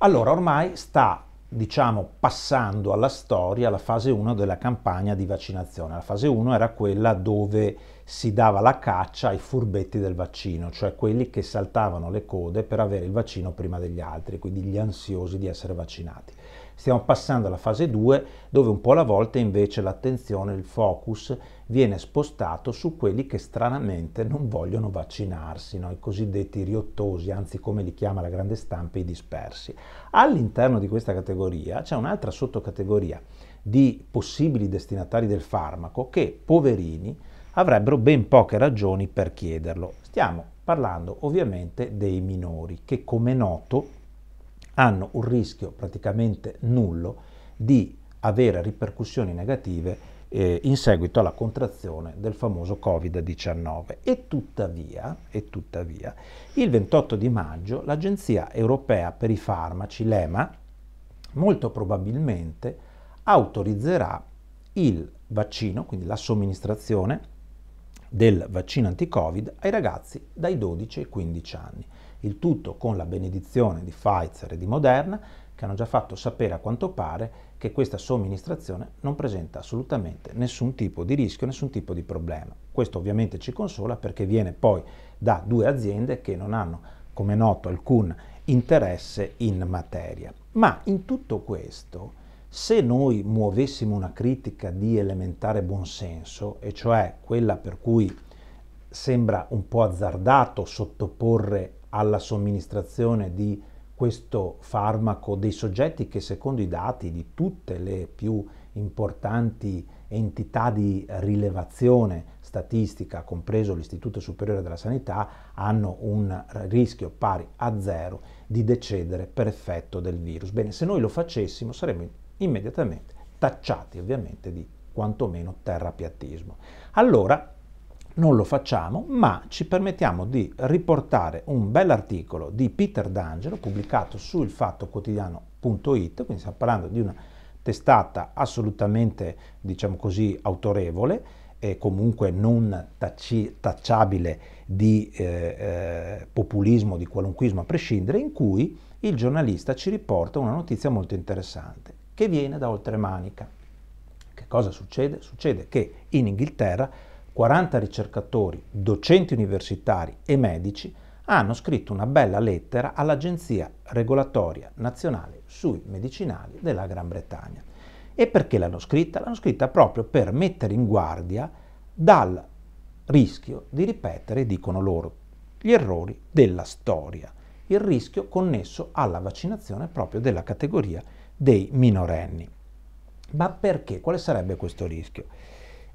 allora ormai sta diciamo passando alla storia la fase 1 della campagna di vaccinazione. La fase 1 era quella dove si dava la caccia ai furbetti del vaccino, cioè quelli che saltavano le code per avere il vaccino prima degli altri, quindi gli ansiosi di essere vaccinati. Stiamo passando alla fase 2 dove un po' alla volta invece l'attenzione, il focus viene spostato su quelli che stranamente non vogliono vaccinarsi, no? i cosiddetti riottosi, anzi come li chiama la grande stampa, i dispersi. All'interno di questa categoria c'è un'altra sottocategoria di possibili destinatari del farmaco che, poverini, avrebbero ben poche ragioni per chiederlo. Stiamo parlando ovviamente dei minori che come noto hanno un rischio praticamente nullo di avere ripercussioni negative eh, in seguito alla contrazione del famoso Covid-19. E tuttavia, e tuttavia, il 28 di maggio l'Agenzia europea per i farmaci, l'EMA, molto probabilmente autorizzerà il vaccino, quindi la somministrazione, del vaccino anti-Covid ai ragazzi dai 12 ai 15 anni. Il tutto con la benedizione di Pfizer e di Moderna, che hanno già fatto sapere a quanto pare che questa somministrazione non presenta assolutamente nessun tipo di rischio, nessun tipo di problema. Questo ovviamente ci consola perché viene poi da due aziende che non hanno, come noto, alcun interesse in materia. Ma in tutto questo se noi muovessimo una critica di elementare buonsenso, e cioè quella per cui sembra un po' azzardato sottoporre alla somministrazione di questo farmaco dei soggetti che secondo i dati di tutte le più importanti entità di rilevazione statistica, compreso l'Istituto Superiore della Sanità, hanno un rischio pari a zero di decedere per effetto del virus. Bene, se noi lo facessimo saremmo immediatamente tacciati ovviamente di quantomeno terrapiattismo. Allora non lo facciamo, ma ci permettiamo di riportare un bell'articolo di Peter D'Angelo pubblicato su ilfattoquotidiano.it, quindi stiamo parlando di una testata assolutamente, diciamo così, autorevole e comunque non tacci, tacciabile di eh, eh, populismo, di qualunquismo a prescindere, in cui il giornalista ci riporta una notizia molto interessante che viene da Oltremanica. Che cosa succede? Succede che in Inghilterra 40 ricercatori, docenti universitari e medici hanno scritto una bella lettera all'Agenzia Regolatoria Nazionale sui Medicinali della Gran Bretagna. E perché l'hanno scritta? L'hanno scritta proprio per mettere in guardia dal rischio di ripetere, dicono loro, gli errori della storia, il rischio connesso alla vaccinazione proprio della categoria dei minorenni. Ma perché? Quale sarebbe questo rischio?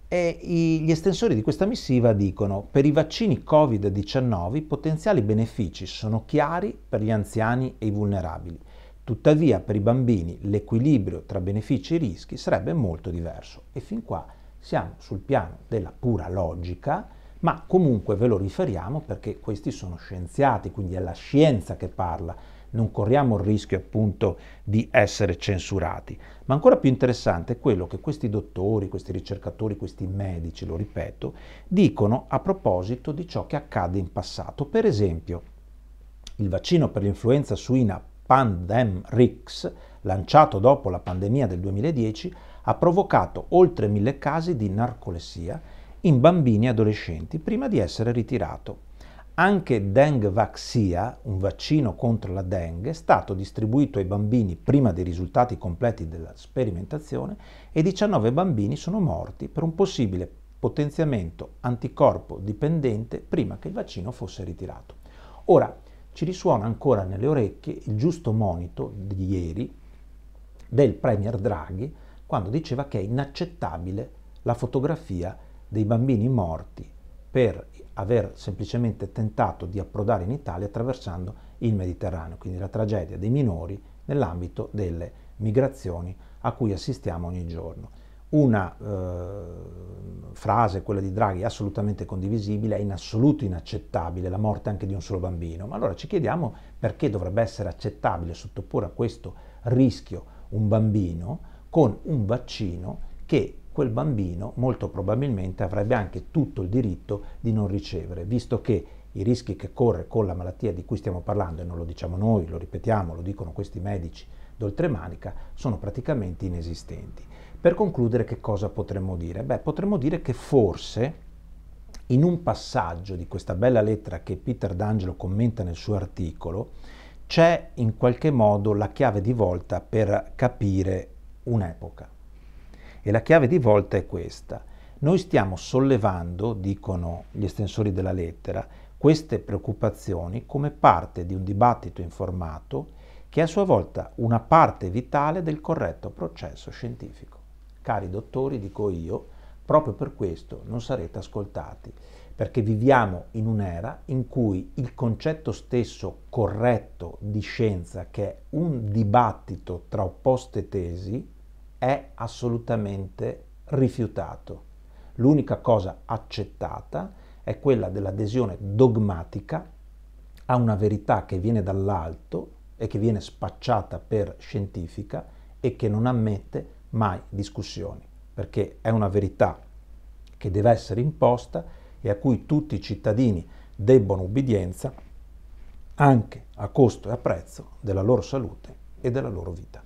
E gli estensori di questa missiva dicono per i vaccini Covid-19 i potenziali benefici sono chiari per gli anziani e i vulnerabili, tuttavia per i bambini l'equilibrio tra benefici e rischi sarebbe molto diverso e fin qua siamo sul piano della pura logica, ma comunque ve lo riferiamo perché questi sono scienziati, quindi è la scienza che parla non corriamo il rischio appunto di essere censurati. Ma ancora più interessante è quello che questi dottori, questi ricercatori, questi medici, lo ripeto, dicono a proposito di ciò che accade in passato. Per esempio, il vaccino per l'influenza suina Pandemrix, lanciato dopo la pandemia del 2010, ha provocato oltre mille casi di narcolessia in bambini e adolescenti prima di essere ritirato. Anche Dengvaxia, un vaccino contro la dengue, è stato distribuito ai bambini prima dei risultati completi della sperimentazione e 19 bambini sono morti per un possibile potenziamento anticorpo dipendente prima che il vaccino fosse ritirato. Ora, ci risuona ancora nelle orecchie il giusto monito di ieri del Premier Draghi quando diceva che è inaccettabile la fotografia dei bambini morti per aver semplicemente tentato di approdare in Italia attraversando il Mediterraneo, quindi la tragedia dei minori nell'ambito delle migrazioni a cui assistiamo ogni giorno. Una eh, frase, quella di Draghi, assolutamente condivisibile, è in assoluto inaccettabile la morte anche di un solo bambino, ma allora ci chiediamo perché dovrebbe essere accettabile sottoporre a questo rischio un bambino con un vaccino che quel bambino molto probabilmente avrebbe anche tutto il diritto di non ricevere, visto che i rischi che corre con la malattia di cui stiamo parlando, e non lo diciamo noi, lo ripetiamo, lo dicono questi medici d'oltremanica, sono praticamente inesistenti. Per concludere che cosa potremmo dire? Beh, potremmo dire che forse in un passaggio di questa bella lettera che Peter D'Angelo commenta nel suo articolo, c'è in qualche modo la chiave di volta per capire un'epoca. E la chiave di volta è questa. Noi stiamo sollevando, dicono gli estensori della lettera, queste preoccupazioni come parte di un dibattito informato che è a sua volta una parte vitale del corretto processo scientifico. Cari dottori, dico io, proprio per questo non sarete ascoltati, perché viviamo in un'era in cui il concetto stesso corretto di scienza, che è un dibattito tra opposte tesi, è assolutamente rifiutato. L'unica cosa accettata è quella dell'adesione dogmatica a una verità che viene dall'alto e che viene spacciata per scientifica e che non ammette mai discussioni, perché è una verità che deve essere imposta e a cui tutti i cittadini debbono ubbidienza anche a costo e a prezzo della loro salute e della loro vita.